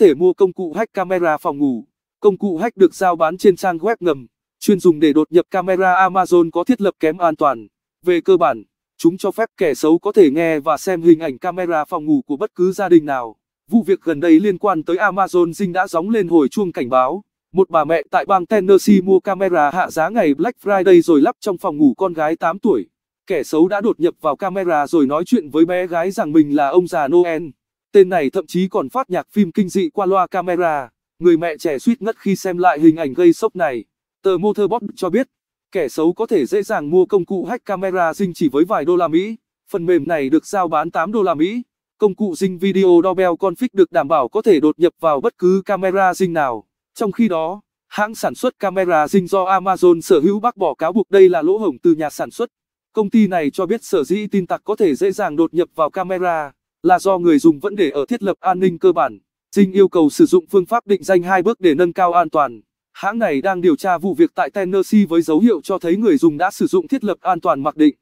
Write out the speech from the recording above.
thể mua công cụ hack camera phòng ngủ. Công cụ hack được giao bán trên trang web ngầm, chuyên dùng để đột nhập camera Amazon có thiết lập kém an toàn. Về cơ bản, chúng cho phép kẻ xấu có thể nghe và xem hình ảnh camera phòng ngủ của bất cứ gia đình nào. Vụ việc gần đây liên quan tới Amazon Dinh đã gióng lên hồi chuông cảnh báo. Một bà mẹ tại bang Tennessee mua camera hạ giá ngày Black Friday rồi lắp trong phòng ngủ con gái 8 tuổi. Kẻ xấu đã đột nhập vào camera rồi nói chuyện với bé gái rằng mình là ông già Noel. Tên này thậm chí còn phát nhạc phim kinh dị qua loa camera. Người mẹ trẻ suýt ngất khi xem lại hình ảnh gây sốc này. Tờ Motorbot cho biết, kẻ xấu có thể dễ dàng mua công cụ hack camera dinh chỉ với vài đô la Mỹ. Phần mềm này được giao bán 8 đô la Mỹ. Công cụ dinh video doorbell config được đảm bảo có thể đột nhập vào bất cứ camera dinh nào. Trong khi đó, hãng sản xuất camera dinh do Amazon sở hữu bác bỏ cáo buộc đây là lỗ hổng từ nhà sản xuất. Công ty này cho biết sở dĩ tin tặc có thể dễ dàng đột nhập vào camera là do người dùng vẫn để ở thiết lập an ninh cơ bản. Dinh yêu cầu sử dụng phương pháp định danh hai bước để nâng cao an toàn. Hãng này đang điều tra vụ việc tại Tennessee với dấu hiệu cho thấy người dùng đã sử dụng thiết lập an toàn mặc định.